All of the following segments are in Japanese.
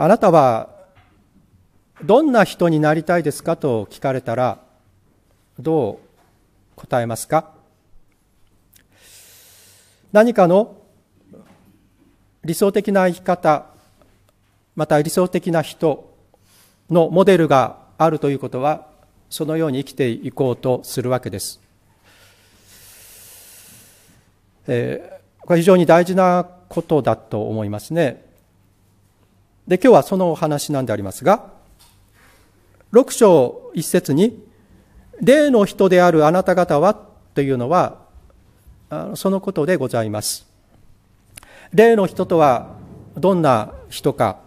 あなたはどんな人になりたいですかと聞かれたらどう答えますか何かの理想的な生き方また理想的な人のモデルがあるということはそのように生きていこうとするわけです。えー、これ非常に大事なことだと思いますね。で、今日はそのお話なんでありますが、6章1節に、例の人であるあなた方はというのは、そのことでございます。例の人とはどんな人か。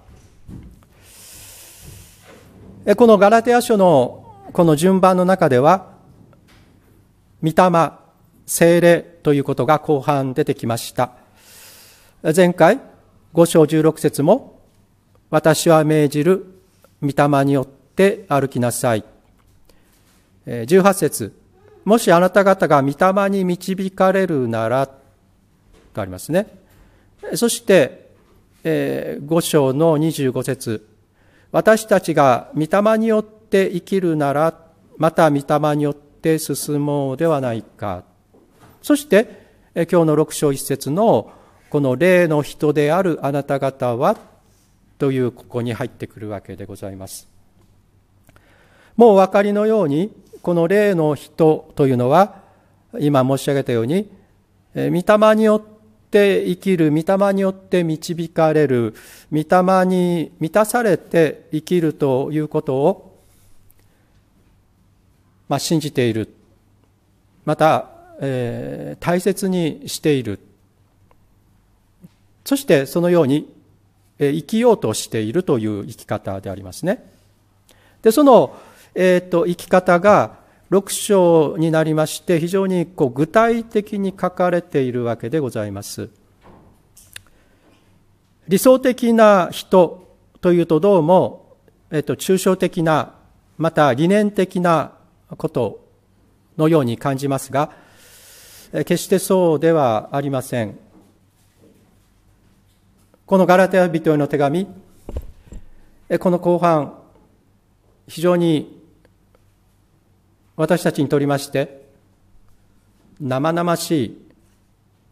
このガラテア書のこの順番の中では、御霊、精霊ということが後半出てきました。前回、5章16節も、私は命じる御霊によって歩きなさい。18節もしあなた方が御霊に導かれるなら、がありますね。そして、え5章の25節私たちが御霊によって生きるなら、また御霊によって進もうではないか。そして、今日の6章1節のこの霊の人であるあなた方はというここに入ってくるわけでございます。もうお分かりのようにこの例の人というのは今申し上げたように御霊によって生きる御霊によって導かれる御霊に満たされて生きるということを、まあ、信じているまた、えー、大切にしているそしてそのように生きようとしているという生き方でありますね。で、その、えーと、生き方が6章になりまして非常にこう具体的に書かれているわけでございます。理想的な人というとどうも、えっと、抽象的なまた理念的なことのように感じますが決してそうではありません。このガラテヤ人への手紙、この後半、非常に私たちにとりまして、生々しい、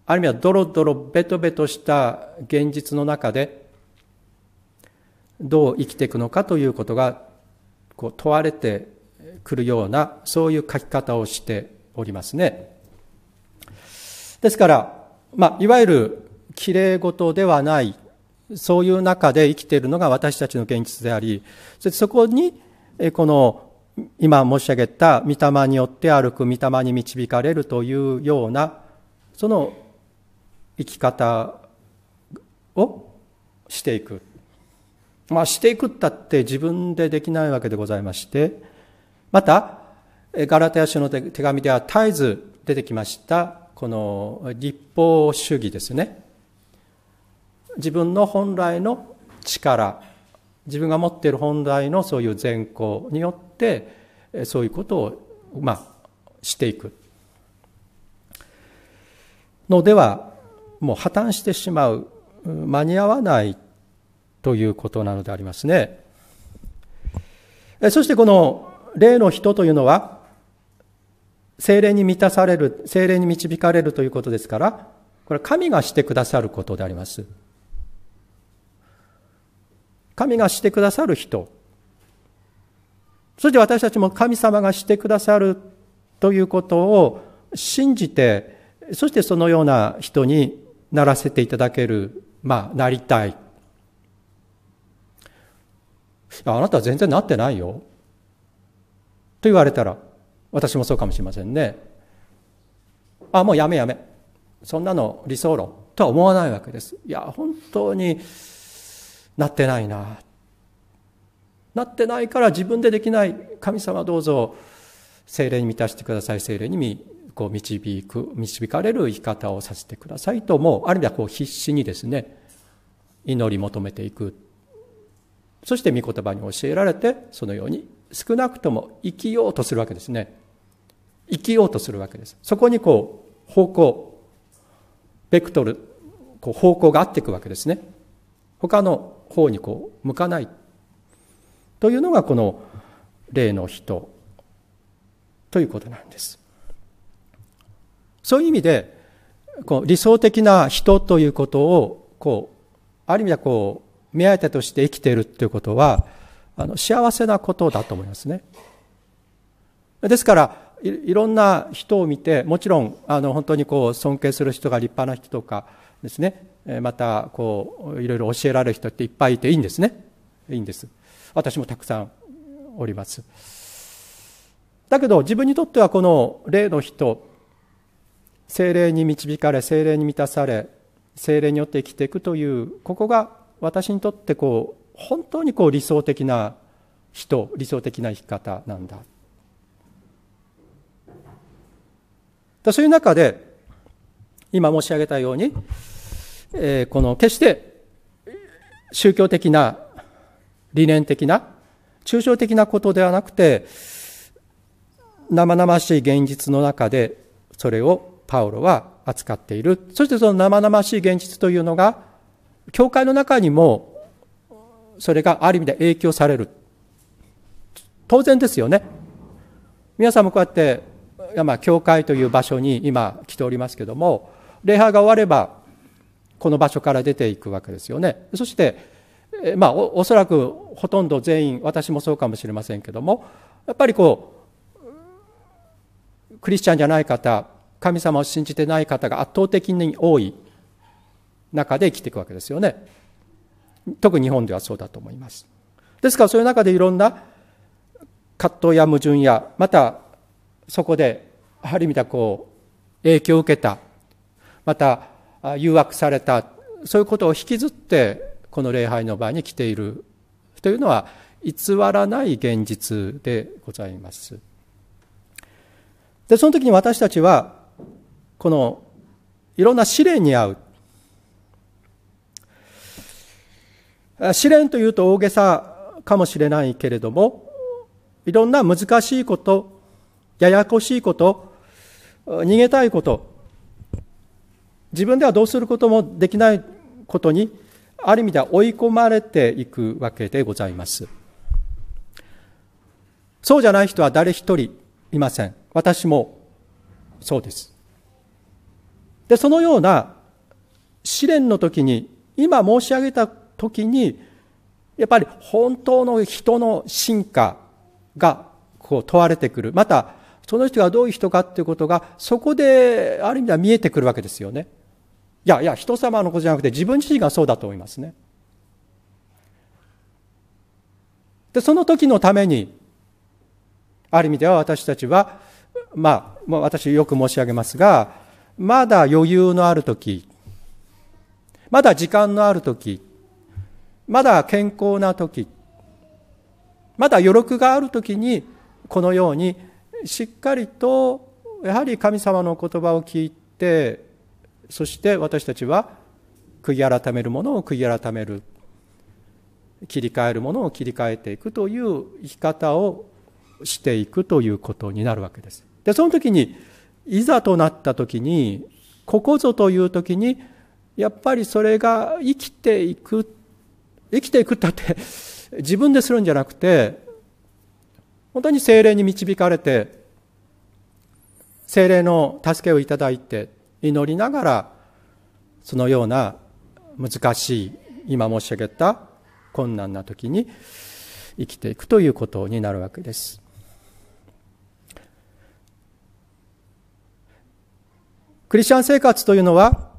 ある意味はドロドロベトベトした現実の中で、どう生きていくのかということがこう問われてくるような、そういう書き方をしておりますね。ですから、まあ、いわゆる綺麗事ではないそういう中で生きているのが私たちの現実であり、そそこに、この今申し上げた御霊によって歩く御霊に導かれるというような、その生き方をしていく。まあ、していくったって自分でできないわけでございまして、また、ガラテヤ書の手紙では絶えず出てきました、この立法主義ですね。自分の本来の力自分が持っている本来のそういう善行によってそういうことをまあしていくのではもう破綻してしまう間に合わないということなのでありますねそしてこの例の人というのは精霊に満たされる精霊に導かれるということですからこれは神がしてくださることであります神がしてくださる人そして私たちも神様がしてくださるということを信じてそしてそのような人にならせていただけるまあなりたいあなたは全然なってないよと言われたら私もそうかもしれませんねあもうやめやめそんなの理想論とは思わないわけですいや本当になってないな。なってないから自分でできない。神様どうぞ、精霊に満たしてください。精霊にこう導く、導かれる生き方をさせてくださいと、もう、ある意味ではこう必死にですね、祈り求めていく。そして御言葉に教えられて、そのように少なくとも生きようとするわけですね。生きようとするわけです。そこにこう、方向、ベクトル、こう方向が合っていくわけですね。他の方にこう向かないというのがこの例の人ということなんです。そういう意味でこう理想的な人ということをこうある意味ではこう目当てとして生きているということはあの幸せなことだと思いますね。ですからいろんな人を見てもちろんあの本当にこう尊敬する人が立派な人とかですねまたこういろいろ教えられる人っていっぱいいていいんですねいいんです私もたくさんおりますだけど自分にとってはこの例の人精霊に導かれ精霊に満たされ精霊によって生きていくというここが私にとってこう本当にこう理想的な人理想的な生き方なんだそういう中で今申し上げたようにえー、この決して宗教的な理念的な抽象的なことではなくて生々しい現実の中でそれをパウロは扱っているそしてその生々しい現実というのが教会の中にもそれがある意味で影響される当然ですよね皆さんもこうやって、まあ、教会という場所に今来ておりますけども礼拝が終わればこの場所から出ていくわけですよね。そして、えまあ、おそらくほとんど全員私もそうかもしれませんけどもやっぱりこうクリスチャンじゃない方神様を信じてない方が圧倒的に多い中で生きていくわけですよね。特に日本ではそうだと思います。ですからそういう中でいろんな葛藤や矛盾やまたそこである意味でこう影響を受けたまた誘惑されたそういうことを引きずってこの礼拝の場に来ているというのは偽らない現実でございます。でその時に私たちはこのいろんな試練に遭う試練というと大げさかもしれないけれどもいろんな難しいことややこしいこと逃げたいこと自分ではどうすることもできないことにある意味では追い込まれていくわけでございますそうじゃない人は誰一人いません私もそうですでそのような試練の時に今申し上げた時にやっぱり本当の人の進化がこう問われてくるまたその人がどういう人かっていうことがそこである意味では見えてくるわけですよねいやいや、人様のことじゃなくて自分自身がそうだと思いますね。で、その時のために、ある意味では私たちは、まあ、私よく申し上げますが、まだ余裕のある時、まだ時間のある時、まだ健康な時、まだ余力がある時に、このようにしっかりとやはり神様の言葉を聞いてそして私たちは悔い改めるものを悔い改める切り替えるものを切り替えていくという生き方をしていくということになるわけです。でその時にいざとなった時にここぞという時にやっぱりそれが生きていく生きていくったって 自分でするんじゃなくて本当に精霊に導かれて精霊の助けをいただいて祈りながらそのような難しい今申し上げた困難な時に生きていくということになるわけです。クリスチャン生活というのは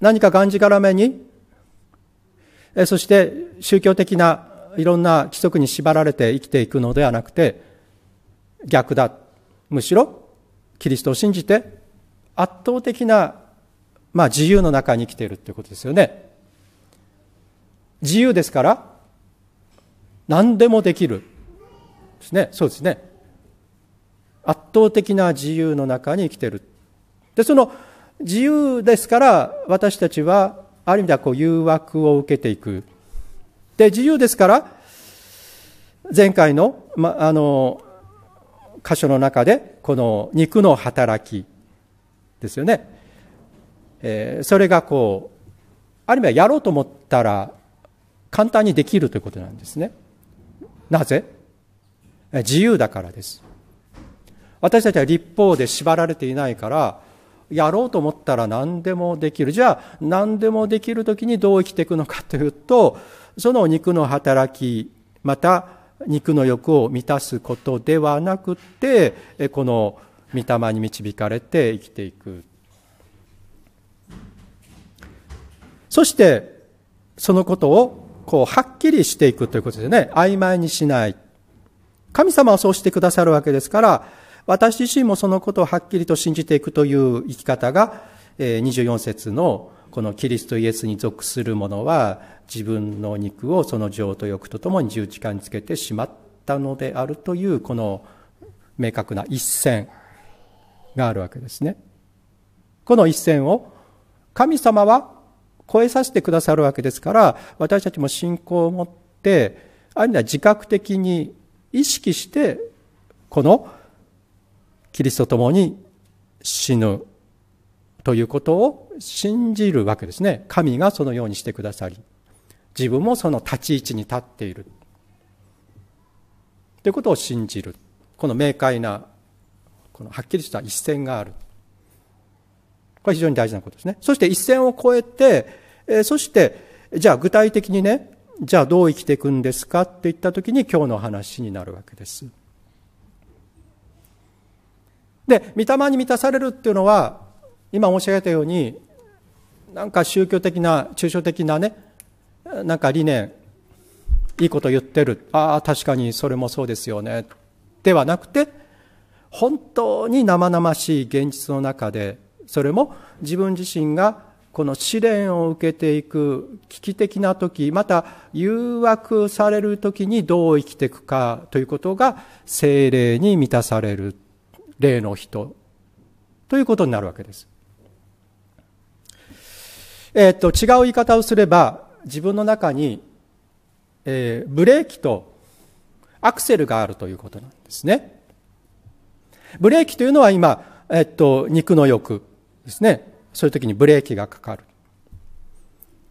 何かがんじがらめにそして宗教的ないろんな規則に縛られて生きていくのではなくて逆だむしろキリストを信じて圧倒的な、まあ、自由の中に生きているということですよね。自由ですから、何でもできる。ですね。そうですね。圧倒的な自由の中に生きている。で、その自由ですから、私たちは、ある意味ではこう誘惑を受けていく。で、自由ですから、前回の、ま、あの、箇所の中で、この肉の働きですよね。えー、それがこう、ある意味はやろうと思ったら簡単にできるということなんですね。なぜ自由だからです。私たちは立法で縛られていないから、やろうと思ったら何でもできる。じゃあ何でもできるときにどう生きていくのかというと、その肉の働き、また肉の欲を満たすことではなくて、この御霊に導かれて生きていくそしてそのことをこうはっきりしていくということですね曖昧にしない神様はそうしてくださるわけですから私自身もそのことをはっきりと信じていくという生き方が24節のこのキリストイエスに属する者は自分の肉をその情と欲とともに十字架につけてしまったのであるというこの明確な一線があるわけですね。この一線を神様は超えさせてくださるわけですから私たちも信仰を持ってあるいは自覚的に意識してこのキリストと共に死ぬということを信じるわけですね神がそのようにしてくださり自分もその立ち位置に立っているということを信じるこの明快なこのはっきりした一線がある。これ非常に大事なことですね。そして一線を越えて、えそして、じゃあ具体的にね、じゃあどう生きていくんですかって言った時に今日の話になるわけです。で、御霊に満たされるっていうのは、今申し上げたように、なんか宗教的な、抽象的なね、なんか理念、いいこと言ってる、ああ、確かにそれもそうですよね、ではなくて、本当に生々しい現実の中でそれも自分自身がこの試練を受けていく危機的な時また誘惑される時にどう生きていくかということが精霊に満たされる霊の人ということになるわけです。えー、っと違う言い方をすれば自分の中に、えー、ブレーキとアクセルがあるということなんですね。ブレーキというのは今、えっと、肉の欲ですね。そういう時にブレーキがかかる。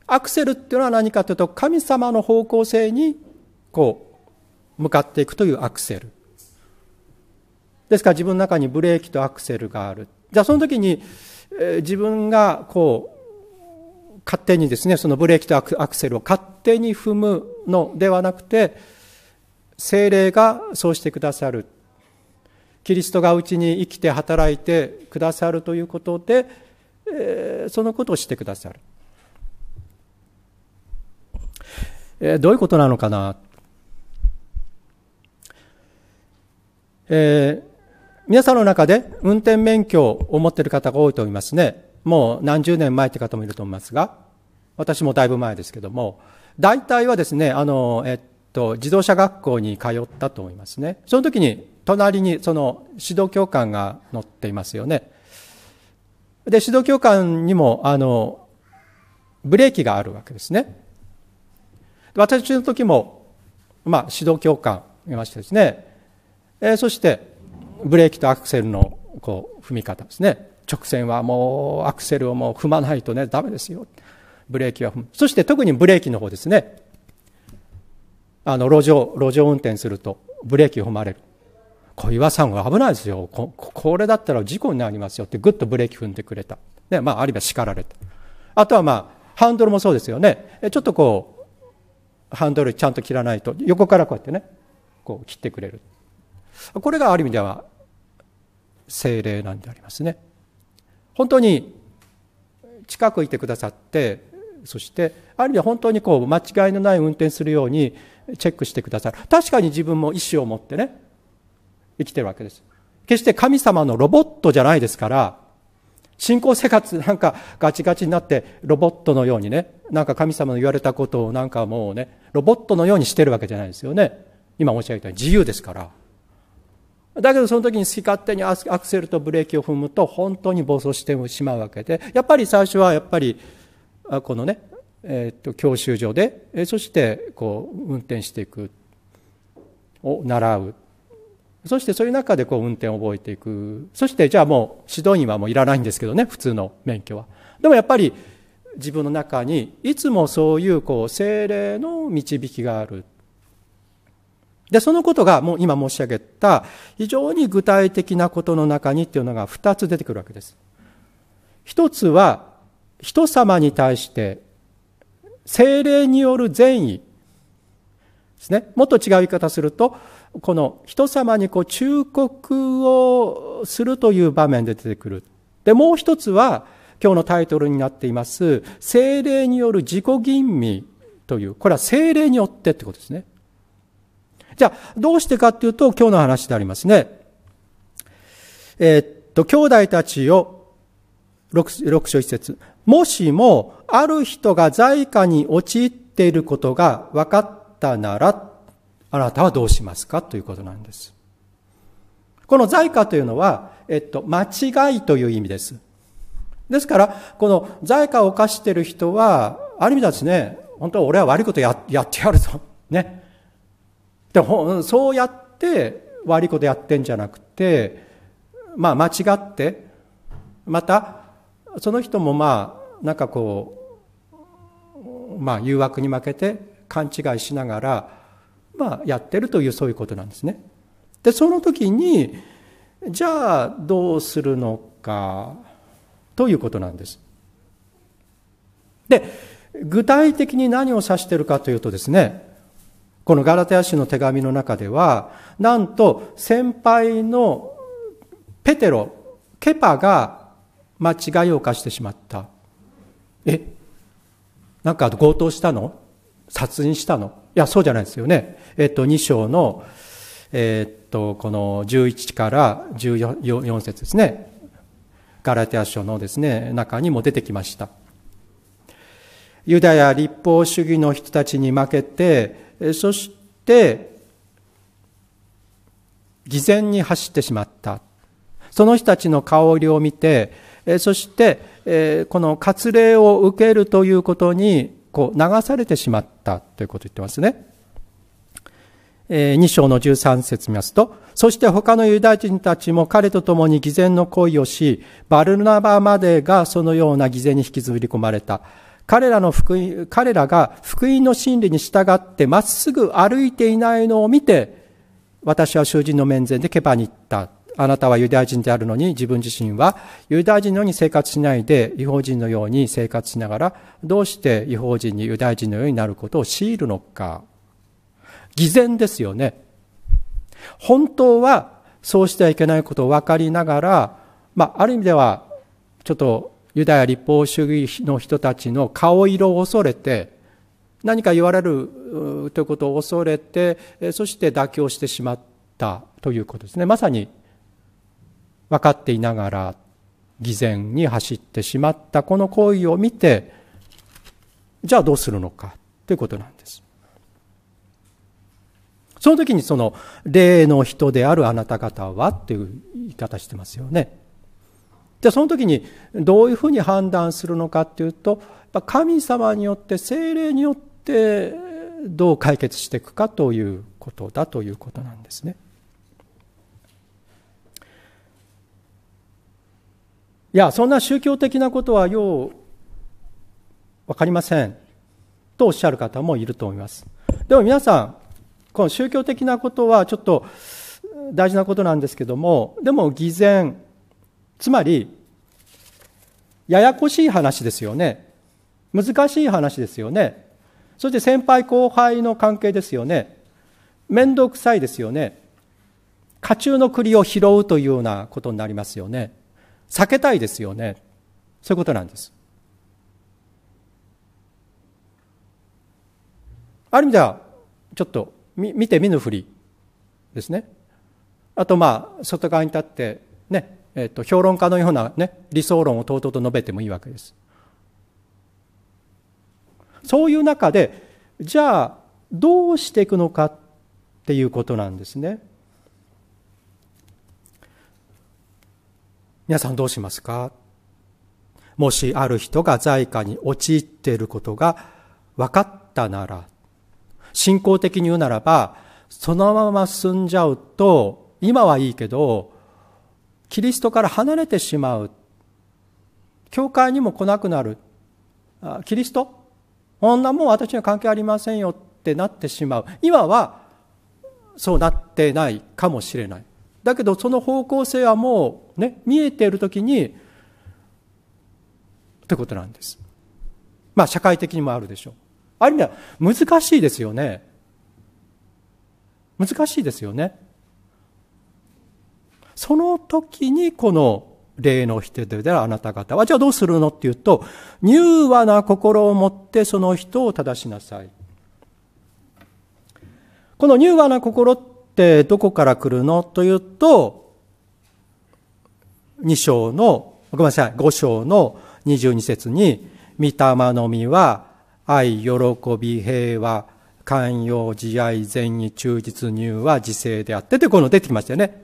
アクセルっていうのは何かというと、神様の方向性に、こう、向かっていくというアクセル。ですから自分の中にブレーキとアクセルがある。じゃあその時に、え自分がこう、勝手にですね、そのブレーキとアクセルを勝手に踏むのではなくて、精霊がそうしてくださる。キリストがうちに生きて働いてくださるということで、えー、そのことをしてくださる、えー、どういうことなのかな、えー、皆さんの中で運転免許を持っている方が多いと思いますねもう何十年前って方もいると思いますが私もだいぶ前ですけども大体はですねあの、えっと、自動車学校に通ったと思いますねその時に隣にその指導教官が載っていますよね。で、指導教官にも、あの、ブレーキがあるわけですね。私の時も、まあ、指導教官いましてですね、えー、そして、ブレーキとアクセルの、こう、踏み方ですね。直線はもう、アクセルをもう踏まないとね、ダメですよ。ブレーキは踏む。そして、特にブレーキの方ですね。あの、路上、路上運転すると、ブレーキを踏まれる。小岩さんは危ないですよこ。これだったら事故になりますよってぐっとブレーキ踏んでくれた。ね、まあ、あるいは叱られた。あとはまあ、ハンドルもそうですよね。ちょっとこう、ハンドルちゃんと切らないと、横からこうやってね、こう切ってくれる。これがある意味では、精霊なんでありますね。本当に近くいてくださってそしてある意味本当にこう間違いのない運転するようにチェックしてくださる確かに自分も意思を持ってね生きてるわけです。決して神様のロボットじゃないですから、信仰生活なんかガチガチになってロボットのようにね、なんか神様の言われたことをなんかもうね、ロボットのようにしてるわけじゃないですよね。今申し上げたように自由ですから。だけどその時に好き勝手にアクセルとブレーキを踏むと本当に暴走してしまうわけで、やっぱり最初はやっぱり、このね、えっ、と、教習所で、そしてこう、運転していく、を習う。そしてそういう中でこう運転を覚えていく。そしてじゃあもう指導員はもういらないんですけどね、普通の免許は。でもやっぱり自分の中にいつもそういうこう精霊の導きがある。で、そのことがもう今申し上げた非常に具体的なことの中にっていうのが二つ出てくるわけです。一つは人様に対して精霊による善意ですね。もっと違う言い方すると、この人様にこう忠告をするという場面で出てくる。で、もう一つは、今日のタイトルになっています、精霊による自己吟味という、これは精霊によってってことですね。じゃあ、どうしてかっていうと、今日の話でありますね。えー、っと、兄弟たちを六6章一節。もしも、ある人が在家に陥っていることが分かっったなら、あなたはどうしますかということなんです。この在価というのは、えっと、間違いという意味です。ですから、この在価を犯している人は、ある意味だですね、本当は俺は悪いことややってやるぞ。ね。でも、そうやって悪いことやってんじゃなくて、まあ間違って、また、その人もまあ、なんかこう、まあ誘惑に負けて勘違いしながら、まあ、やってるというそういうことなんですね。でその時にじゃあどうするのかということなんです。で具体的に何を指しているかというとですねこのガラテヤ氏の手紙の中ではなんと先輩のペテロケパが間違いを犯してしまった。えなんか強盗したの殺人したのいや、そうじゃないですよね。えっと、2章の、えっと、この11から14節ですね。ガラテア書のですね、中にも出てきました。ユダヤ立法主義の人たちに負けて、そして、偽善に走ってしまった。その人たちの香りを見て、そして、この割礼を受けるということにこう流されてしまったということを言ってますね。えー、2章の13節見ますと、そして他のユダヤ人たちも彼と共に偽善の恋をし、バルナバまでがそのような偽善に引きずり込まれた。彼らの福音、彼らが福音の真理に従ってまっすぐ歩いていないのを見て、私は囚人の面前でケバに行った。あなたはユダヤ人であるのに自分自身はユダヤ人のように生活しないで違法人のように生活しながらどうして違法人にユダヤ人のようになることを強いるのか偽善ですよね本当はそうしてはいけないことを分かりながら、まあ、ある意味ではちょっとユダヤ立法主義の人たちの顔色を恐れて何か言われるということを恐れてそして妥協してしまったということですねまさに分かっていながら偽善に走ってしまったこの行為を見てじゃあどうするのかということなんですその時にその霊の人であるあなた方はっていう言い方してますよねじゃあその時にどういうふうに判断するのかっていうと神様によって精霊によってどう解決していくかということだということなんですね。いや、そんな宗教的なことはよう分かりませんとおっしゃる方もいると思います。でも皆さん、この宗教的なことはちょっと大事なことなんですけども、でも偽善、つまり、ややこしい話ですよね。難しい話ですよね。そして先輩後輩の関係ですよね。面倒くさいですよね。家中の栗を拾うというようなことになりますよね。避けたいですよねそういうことなんですある意味ではちょっと見て見ぬふりですねあとまあ外側に立ってねえー、と評論家のような、ね、理想論をとうとうと述べてもいいわけです。そういう中でじゃあどうしていくのかっていうことなんですね。皆さんどうしますかもしある人が在家に陥っていることが分かったなら、信仰的に言うならば、そのまま進んじゃうと、今はいいけど、キリストから離れてしまう。教会にも来なくなる。キリストこんなもう私には関係ありませんよってなってしまう。今はそうなってないかもしれない。だけどその方向性はもうね、見えている時に、ってことなんです。まあ社会的にもあるでしょう。ある意味は難しいですよね。難しいですよね。その時にこの霊の否定であなた方は、じゃあどうするのっていうと、柔和な心を持ってその人を正しなさい。この柔和な心っってどこから来るのというと、2章の、ごめんなさい、5章の22節に、御霊の実は愛、喜び、平和、寛容、慈愛、善意、忠実、入は自制であってで、この出てきましたよね。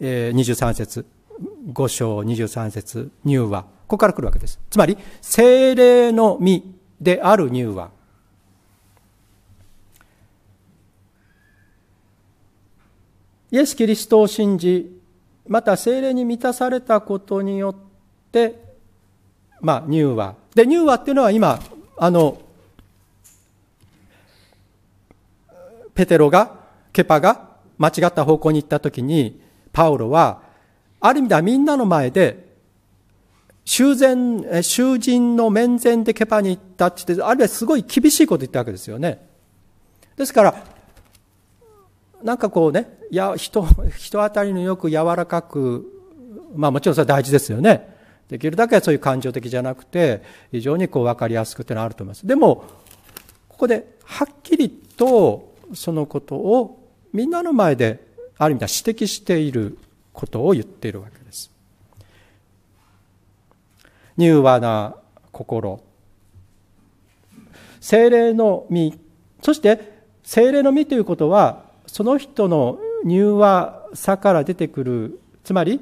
え二23節。5章23節入は。ここから来るわけです。つまり、精霊の実である入は。イエス・キリストを信じ、また精霊に満たされたことによって、まあ、乳和。で、乳和っていうのは今、あの、ペテロが、ケパが間違った方向に行った時に、パウロは、ある意味ではみんなの前で、囚前、囚人の面前でケパに行ったって言って、あるいはすごい厳しいこと言ったわけですよね。ですから、なんかこうね、や人人当たりのよく柔らかく、まあ、もちろんそれは大事ですよね。できるだけそういう感情的じゃなくて、非常にこう分かりやすくっていうのはあると思います。でも、ここではっきりとそのことをみんなの前である意味では指摘していることを言っているわけです。柔和な心、精霊の身。そして精霊の身ということはその人の柔和さから出てくるつまり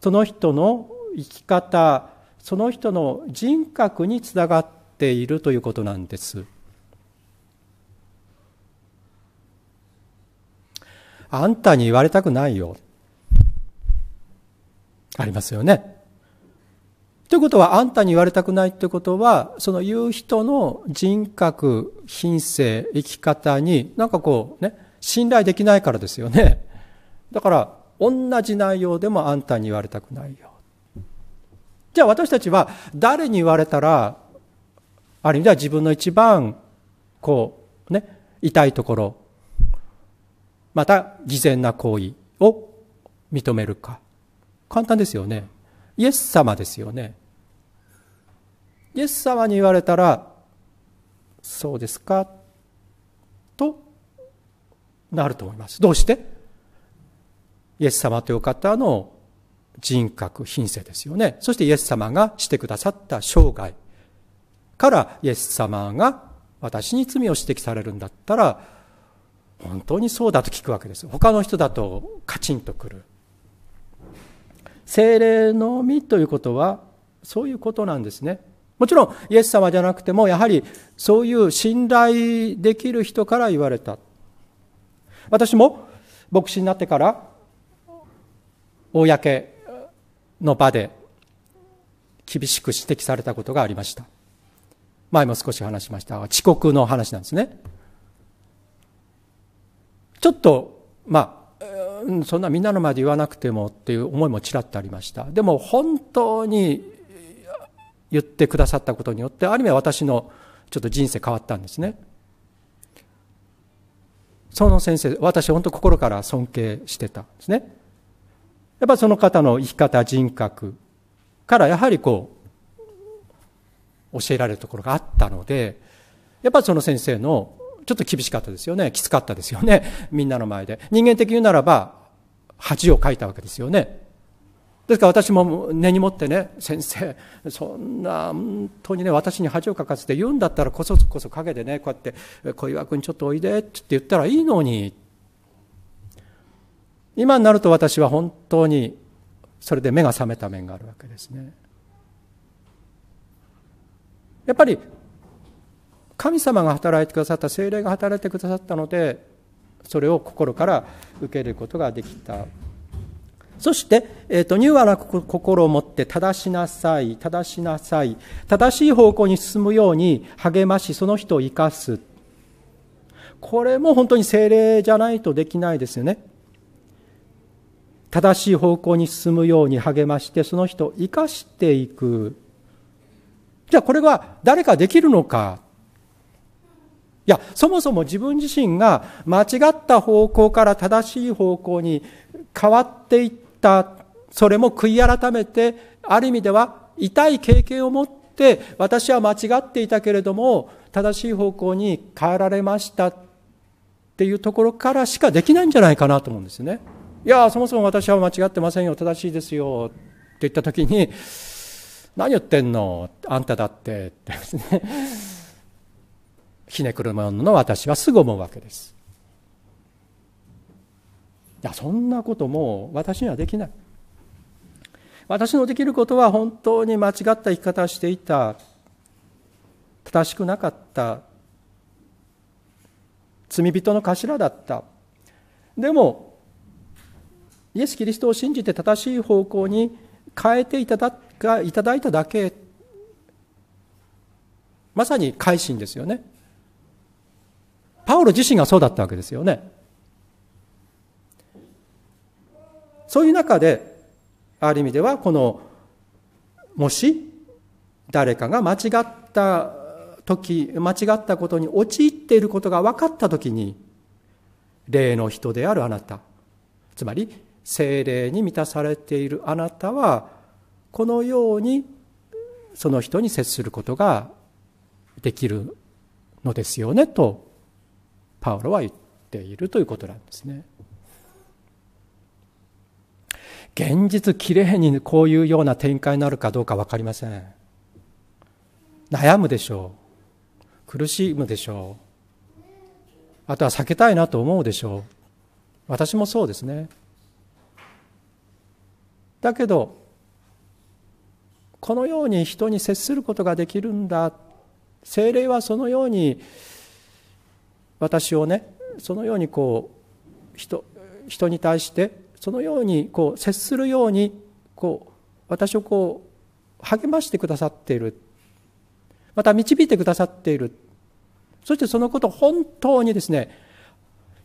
その人の生き方その人の人格につながっているということなんです。あんたに言われたくないよ。ありますよね。ということは、あんたに言われたくないってことは、その言う人の人格、品性、生き方に、なんかこうね、信頼できないからですよね。だから、同じ内容でもあんたに言われたくないよ。じゃあ私たちは誰に言われたら、ある意味では自分の一番、こう、ね、痛いところ、また偽善な行為を認めるか。簡単ですよね。イエス様ですよね。イエス様に言われたら、そうですかなると思います。どうしてイエス様という方の人格、品性ですよね。そしてイエス様がしてくださった生涯からイエス様が私に罪を指摘されるんだったら、本当にそうだと聞くわけです。他の人だとカチンとくる。精霊のみということは、そういうことなんですね。もちろん、イエス様じゃなくても、やはりそういう信頼できる人から言われた。私も牧師になってから公の場で厳しく指摘されたことがありました前も少し話しました遅刻の話なんですねちょっとまあ、そんなみんなの前で言わなくてもっていう思いもちらっとありましたでも本当に言ってくださったことによってある意味私のちょっと人生変わったんですねその先生、私本当心から尊敬してたんですね。やっぱその方の生き方、人格からやはりこう、教えられるところがあったので、やっぱりその先生の、ちょっと厳しかったですよね。きつかったですよね。みんなの前で。人間的に言うならば、恥をかいたわけですよね。ですから私も根に持ってね、先生、そんな、本当にね、私に恥をかかせて言うんだったらこそこそ陰でね、こうやって、小岩君ちょっとおいでって言ったらいいのに。今になると私は本当に、それで目が覚めた面があるわけですね。やっぱり、神様が働いてくださった、精霊が働いてくださったので、それを心から受けることができたそして、えっ、ー、と、柔和な心を持って正しなさい、正しなさい、正しい方向に進むように励まし、その人を生かす。これも本当に精霊じゃないとできないですよね。正しい方向に進むように励まして、その人を生かしていく。じゃあこれは誰かできるのかいや、そもそも自分自身が間違った方向から正しい方向に変わっていった、それも悔い改めて、ある意味では痛い経験を持って、私は間違っていたけれども、正しい方向に変えられましたっていうところからしかできないんじゃないかなと思うんですね。いや、そもそも私は間違ってませんよ、正しいですよって言った時に、何言ってんのあんただってってですね。ひねくるものの私はすぐ思うわけです。やそんなことも私にはできない私のできることは本当に間違った生き方をしていた正しくなかった罪人の頭だったでもイエス・キリストを信じて正しい方向に変えていただいただけまさに改心ですよねパウロ自身がそうだったわけですよねそういう中で、ある意味では、この、もし、誰かが間違った時、間違ったことに陥っていることが分かった時に、霊の人であるあなた、つまり、精霊に満たされているあなたは、このように、その人に接することができるのですよね、と、パウロは言っているということなんですね。現実きれいにこういうような展開になるかどうか分かりません悩むでしょう苦しむでしょうあとは避けたいなと思うでしょう私もそうですねだけどこのように人に接することができるんだ精霊はそのように私をねそのようにこう人人に対してそのようにこう接するようにこう私をこう励ましてくださっているまた導いてくださっているそしてそのことを本当にですね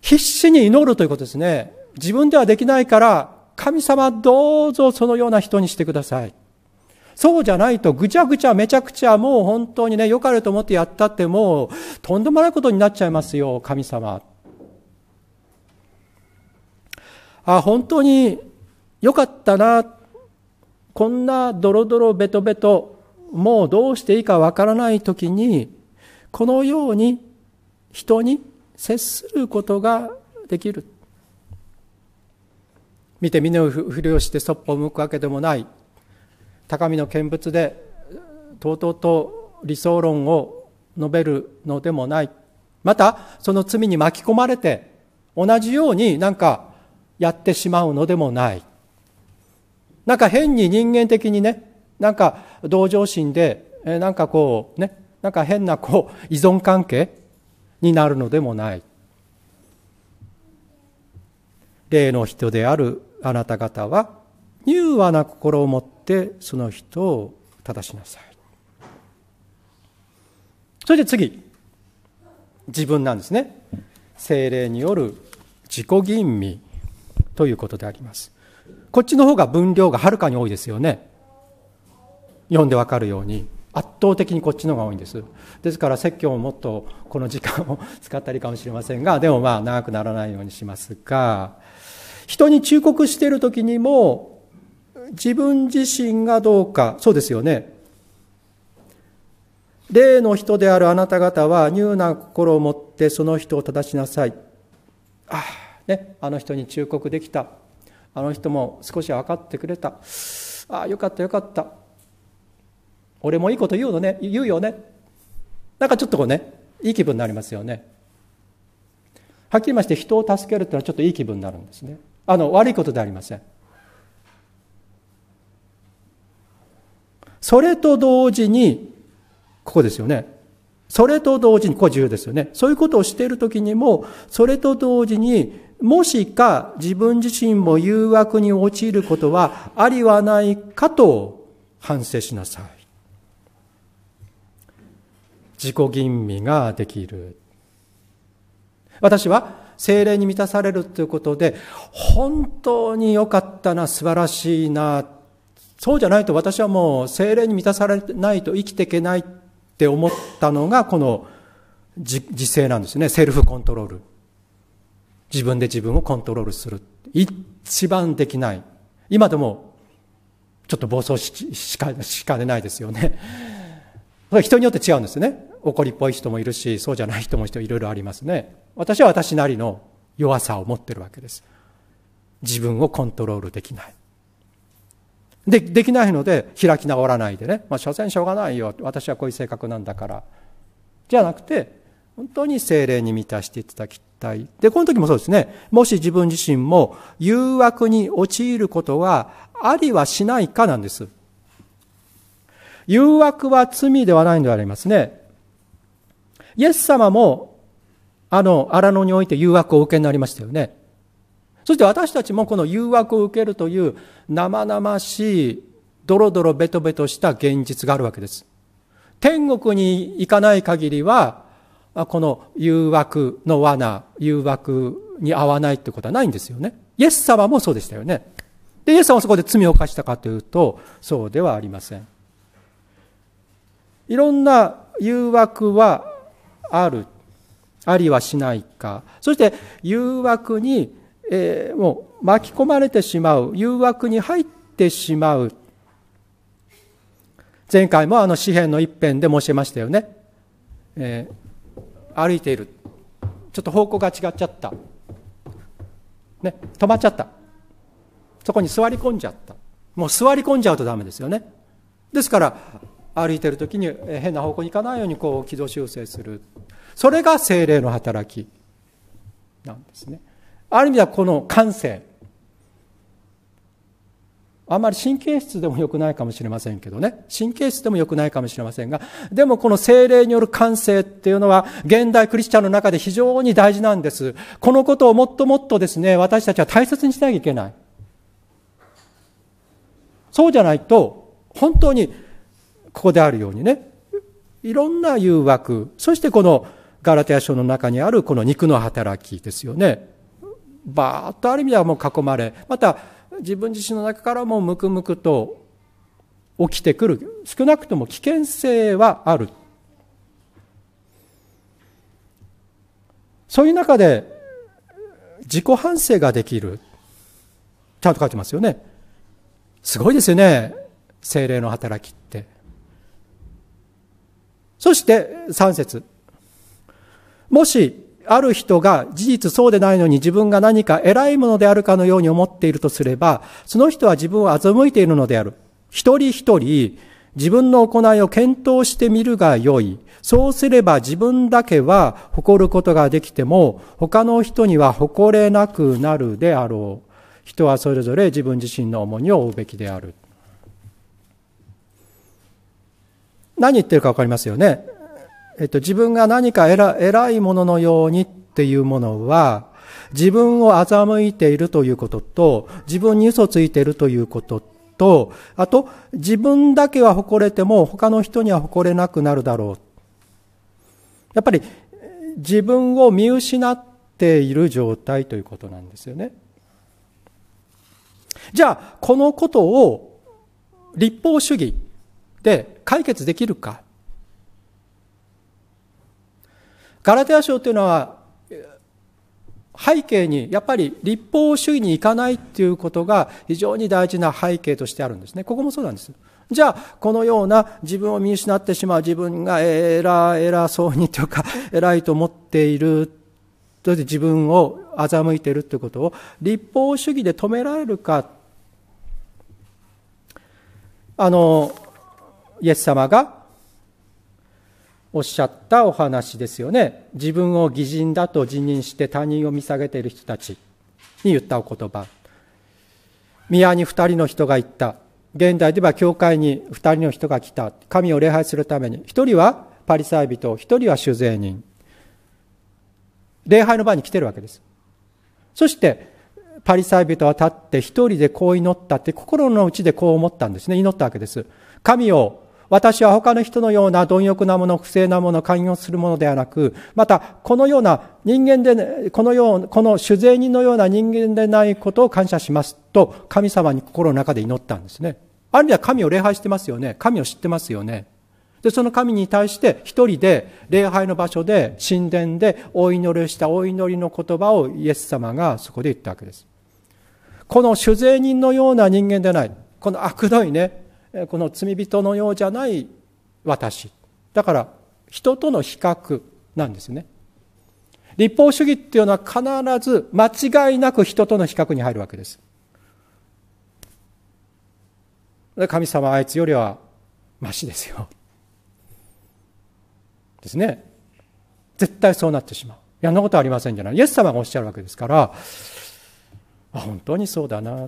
必死に祈るということですね自分ではできないから神様どうぞそのような人にしてくださいそうじゃないとぐちゃぐちゃめちゃくちゃもう本当にね良かれと思ってやったってもうとんでもないことになっちゃいますよ神様あ本当に良かったなこんなドロドロベトベトもうどうしていいかわからない時にこのように人に接することができる見て見ぬふりをしてそっぽを向くわけでもない高みの見物でとうとうと理想論を述べるのでもないまたその罪に巻き込まれて同じようになんかやってしまうのでもないなんか変に人間的にねなんか同情心でなんかこうねなんか変なこう依存関係になるのでもない例の人であるあなた方は柔和な心を持ってその人を正しなさいそれで次自分なんですね精霊による自己吟味ということであります。こっちの方が分量がはるかに多いですよね。読んでわかるように。圧倒的にこっちの方が多いんです。ですから説教をもっとこの時間を使ったりかもしれませんが、でもまあ長くならないようにしますが、人に忠告している時にも、自分自身がどうか、そうですよね。例の人であるあなた方は、乳な心を持ってその人を正しなさい。ああね、あの人に忠告できたあの人も少し分かってくれたああよかったよかった俺もいいこと言うのね言うよねなんかちょっとこうねいい気分になりますよねはっきり言いまして人を助けるっていうのはちょっといい気分になるんですねあの悪いことでありませんそれと同時にここですよねそれと同時に、ここ重要ですよね。そういうことをしているときにも、それと同時にもしか自分自身も誘惑に陥ることはありはないかと反省しなさい。自己吟味ができる。私は精霊に満たされるということで、本当に良かったな、素晴らしいな、そうじゃないと私はもう精霊に満たされないと生きていけないって思ったのが、この自制なんですね、セルフコントロール。自分で自分をコントロールする。一番できない。今でも、ちょっと暴走しか、しかねないですよね。人によって違うんですね。怒りっぽい人もいるし、そうじゃない人もいろいろありますね。私は私なりの弱さを持ってるわけです。自分をコントロールできない。で、できないので、開き直らないでね。まあ、所詮しょうがないよ。私はこういう性格なんだから。じゃなくて、本当に精霊に満たしていただき態。で、この時もそうですね。もし自分自身も誘惑に陥ることはありはしないかなんです。誘惑は罪ではないのでありますね。イエス様も、あの、荒野において誘惑を受けになりましたよね。そして私たちもこの誘惑を受けるという生々しい、ドロドロベトベトした現実があるわけです。天国に行かない限りは、この誘惑の罠、誘惑に合わないってことはないんですよね。イエス様もそうでしたよね。で、イエス様はそこで罪を犯したかというと、そうではありません。いろんな誘惑はある、ありはしないか。そして誘惑に、えー、もう巻き込まれてしまう、誘惑に入ってしまう。前回もあの詩篇の一編で申しましたよね。えー歩いているちょっと方向が違っちゃった、ね、止まっちゃったそこに座り込んじゃったもう座り込んじゃうとダメですよねですから歩いてる時に変な方向に行かないようにこう軌道修正するそれが精霊の働きなんですねある意味ではこの感性あんまり神経質でも良くないかもしれませんけどね。神経質でも良くないかもしれませんが、でもこの精霊による感性っていうのは、現代クリスチャンの中で非常に大事なんです。このことをもっともっとですね、私たちは大切にしなきゃいけない。そうじゃないと、本当に、ここであるようにね、いろんな誘惑、そしてこのガラテア書の中にあるこの肉の働きですよね。ばーっとある意味ではもう囲まれ、また、自分自身の中からもムクムクと起きてくる少なくとも危険性はあるそういう中で自己反省ができるちゃんと書いてますよねすごいですよね精霊の働きってそして3節もしある人が事実そうでないのに自分が何か偉いものであるかのように思っているとすれば、その人は自分を欺いているのである。一人一人、自分の行いを検討してみるがよい。そうすれば自分だけは誇ることができても、他の人には誇れなくなるであろう。人はそれぞれ自分自身の重荷を負うべきである。何言ってるかわかりますよね。えっと、自分が何か偉いもののようにっていうものは、自分を欺いているということと、自分に嘘ついているということと、あと、自分だけは誇れても他の人には誇れなくなるだろう。やっぱり、自分を見失っている状態ということなんですよね。じゃあ、このことを立法主義で解決できるかガラテア賞というのは背景にやっぱり立法主義に行かないっていうことが非常に大事な背景としてあるんですね。ここもそうなんです。じゃあ、このような自分を見失ってしまう、自分が偉偉そうにというか、偉いと思っている、それで自分を欺いているということを立法主義で止められるか。あの、イエス様がおっしゃったお話ですよね自分を偽人だと自認して他人を見下げている人たちに言ったお言葉宮に2人の人が行った現代では教会に2人の人が来た神を礼拝するために1人はパリサイ人1人は酒税人礼拝の場に来てるわけですそしてパリサイ人は立って1人でこう祈ったって心の内でこう思ったんですね祈ったわけです神を私は他の人のような貪欲なもの、不正なもの、寛容するものではなく、また、このような人間で、このよう、この主税人のような人間でないことを感謝しますと、神様に心の中で祈ったんですね。あるいは神を礼拝してますよね。神を知ってますよね。で、その神に対して一人で礼拝の場所で神殿でお祈りをしたお祈りの言葉をイエス様がそこで言ったわけです。この主税人のような人間でない。この悪どいね、この罪人のようじゃない私だから人との比較なんですね立法主義っていうのは必ず間違いなく人との比較に入るわけです神様あいつよりはましですよですね絶対そうなってしまういやんなことありませんじゃないイエス様がおっしゃるわけですから本当にそうだな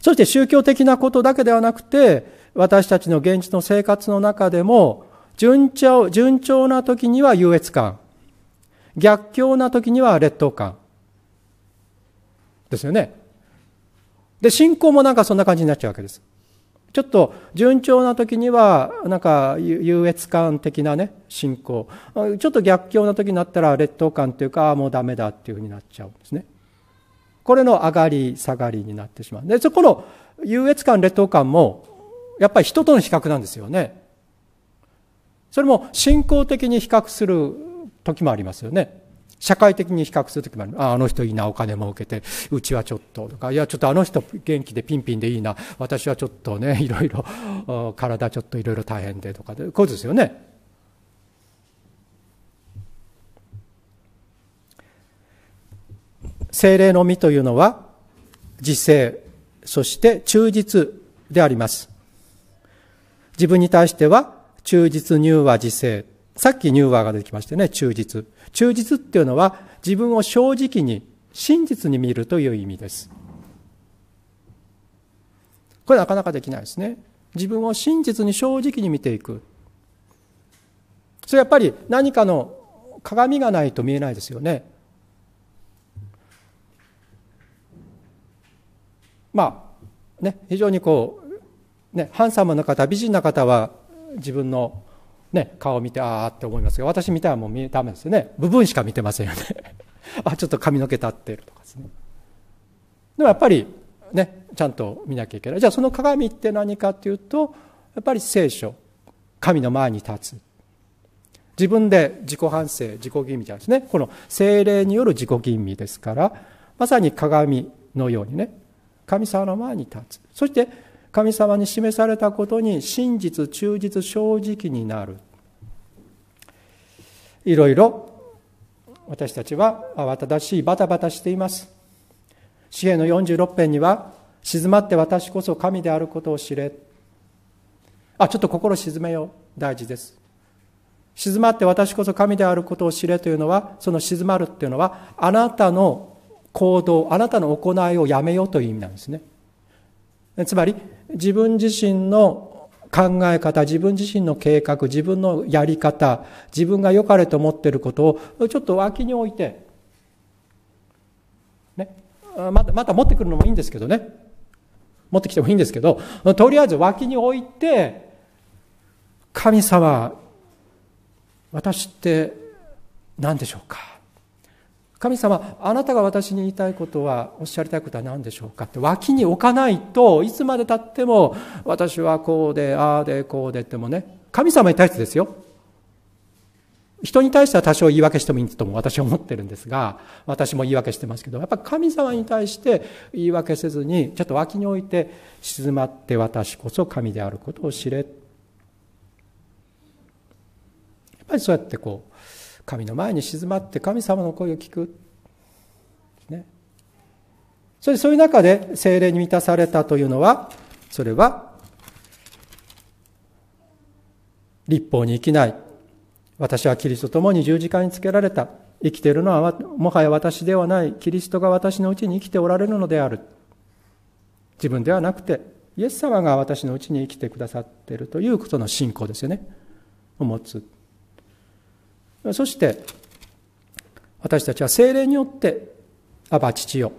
そして宗教的なことだけではなくて、私たちの現実の生活の中でも、順調、順調な時には優越感。逆境な時には劣等感。ですよね。で、信仰もなんかそんな感じになっちゃうわけです。ちょっと順調な時には、なんか優越感的なね、信仰。ちょっと逆境な時になったら劣等感というか、ああ、もうダメだっていうふうになっちゃうんですね。これの上がり下がりになってしまう。で、そこの優越感、劣等感も、やっぱり人との比較なんですよね。それも信仰的に比較する時もありますよね。社会的に比較する時もある。あ、あの人いいな、お金儲けて、うちはちょっととか、いや、ちょっとあの人元気でピンピンでいいな、私はちょっとね、いろいろ、体ちょっといろいろ大変でとかで、こうですよね。精霊の実というのは、自制、そして忠実であります。自分に対しては、忠実、乳和、自制。さっき乳和が出てきましたね、忠実。忠実っていうのは、自分を正直に、真実に見るという意味です。これなかなかできないですね。自分を真実に正直に見ていく。それやっぱり何かの鏡がないと見えないですよね。まあね、非常にこう、ね、ハンサムな方美人な方は自分の、ね、顔を見てああって思いますが私見たらもうダメですよね部分しか見てませんよね あちょっと髪の毛立ってるとかですねでもやっぱりねちゃんと見なきゃいけないじゃあその鏡って何かっていうとやっぱり聖書神の前に立つ自分で自己反省自己吟味じゃないですねこの精霊による自己吟味ですからまさに鏡のようにね神様の前に立つそして神様に示されたことに真実忠実正直になるいろいろ私たちは慌ただしいバタバタしています詩篇の46編には「静まって私こそ神であることを知れ」あちょっと心静めよう大事です静まって私こそ神であることを知れというのはその静まるっていうのはあなたの行動、あなたの行いをやめようという意味なんですね。つまり、自分自身の考え方、自分自身の計画、自分のやり方、自分が良かれと思っていることをちょっと脇に置いて、ね、また、また持ってくるのもいいんですけどね。持ってきてもいいんですけど、とりあえず脇に置いて、神様、私って何でしょうか神様、あなたが私に言いたいことは、おっしゃりたいことは何でしょうかって、脇に置かないといつまでたっても、私はこうで、ああで、こうでってもね、神様に対してですよ。人に対しては多少言い訳してもいいとも私は思ってるんですが、私も言い訳してますけど、やっぱ神様に対して言い訳せずに、ちょっと脇に置いて、静まって私こそ神であることを知れ。やっぱりそうやってこう、神の前に静まって神様の声を聞く。ね。そてそういう中で精霊に満たされたというのは、それは、立法に生きない。私はキリストと共に十字架につけられた。生きているのはもはや私ではない。キリストが私のうちに生きておられるのである。自分ではなくて、イエス様が私のうちに生きてくださっているということの信仰ですよね。を持つ。そして私たちは精霊によって「アバ父よ」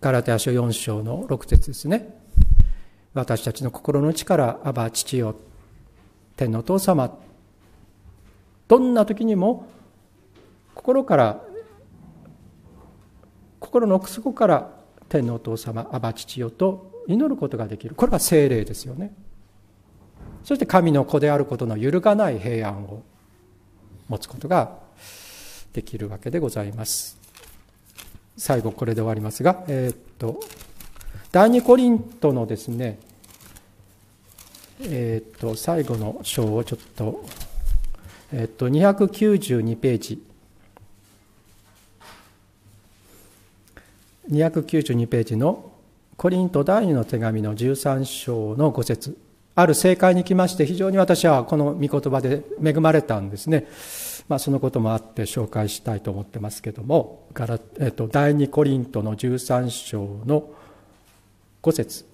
ガラテア書4章の6節ですね私たちの心の力「アバ父よ」天のお父様どんな時にも心から心の奥底から天のお父様アバ父よと祈ることができるこれが精霊ですよねそして神の子であることの揺るがない平安を持つことができるわけでございます。最後、これで終わりますが、えー、っと、第2コリントのですね、えー、っと、最後の章をちょっと、えー、っと、292ページ。292ページのコリント第2の手紙の13章の5節ある正解に来まして、非常に私はこの御言葉で恵まれたんですね。まあ、そのこともあって紹介したいと思ってますけども、から、えっと、第二コリントの十三章の五節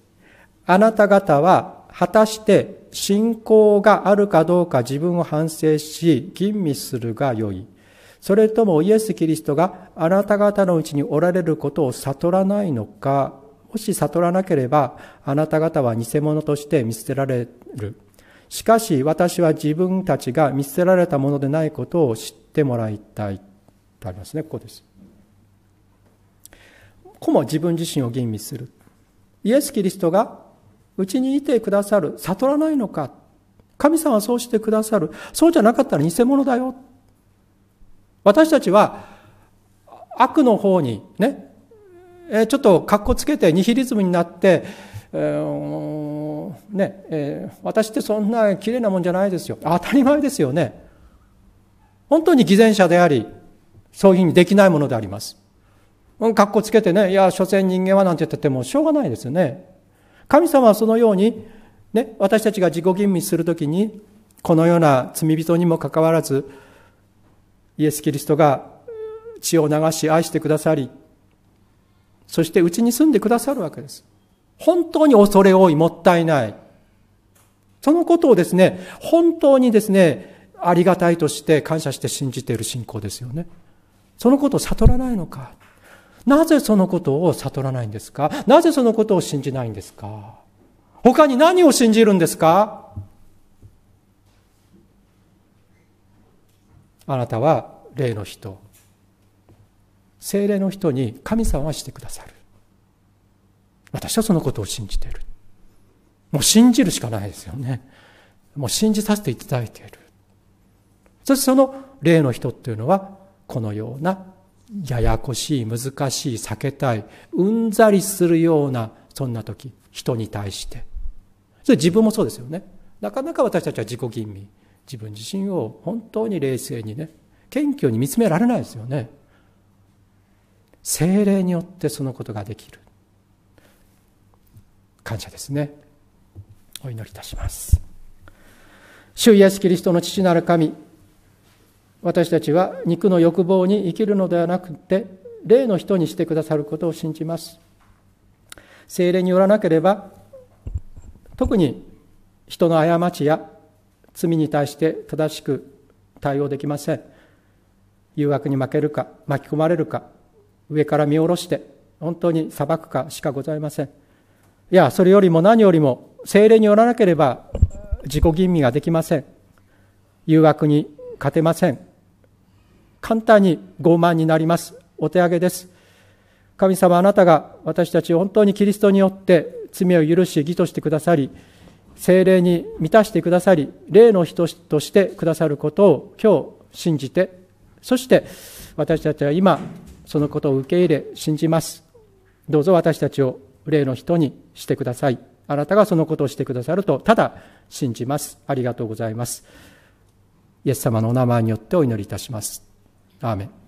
あなた方は果たして信仰があるかどうか自分を反省し、吟味するがよい。それともイエス・キリストがあなた方のうちにおられることを悟らないのかもし悟らなければ、あなた方は偽物として見捨てられる。しかし私は自分たちが見捨てられたものでないことを知ってもらいたい。とありますね、ここです。ここも自分自身を吟味する。イエス・キリストがうちにいてくださる。悟らないのか。神様はそうしてくださる。そうじゃなかったら偽物だよ。私たちは悪の方にね、えちょっとかっこつけてニヒリズムになって、えー、ねえー、私ってそんな綺麗なもんじゃないですよ当たり前ですよね本当に偽善者でありそういうふうにできないものでありますかっこつけてねいや所詮人間はなんて言っててもしょうがないですよね神様はそのように、ね、私たちが自己吟味するときにこのような罪人にもかかわらずイエス・キリストが血を流し愛してくださりそしてうちに住んでくださるわけです。本当に恐れ多い、もったいない。そのことをですね、本当にですね、ありがたいとして感謝して信じている信仰ですよね。そのことを悟らないのか。なぜそのことを悟らないんですかなぜそのことを信じないんですか他に何を信じるんですかあなたは例の人精霊の人に神様はしてくださる。私はそのことを信じている。もう信じるしかないですよね。もう信じさせていただいている。そしてその霊の人っていうのは、このようなややこしい、難しい、避けたい、うんざりするような、そんな時、人に対して。それ自分もそうですよね。なかなか私たちは自己吟味、自分自身を本当に冷静にね、謙虚に見つめられないですよね。精霊によってそのことができる感謝ですねお祈りいたします主イエス・キリストの父なる神私たちは肉の欲望に生きるのではなくて霊の人にしてくださることを信じます精霊によらなければ特に人の過ちや罪に対して正しく対応できません誘惑に負けるか巻き込まれるか上から見下ろして、本当に裁くかしかございません。いや、それよりも何よりも、精霊によらなければ、自己吟味ができません。誘惑に勝てません。簡単に傲慢になります。お手上げです。神様あなたが私たちを本当にキリストによって罪を許し義としてくださり、精霊に満たしてくださり、霊の人としてくださることを今日信じて、そして私たちは今そのことを受け入れ信じますどうぞ私たちを例の人にしてくださいあなたがそのことをしてくださるとただ信じますありがとうございますイエス様のお名前によってお祈りいたしますアーメン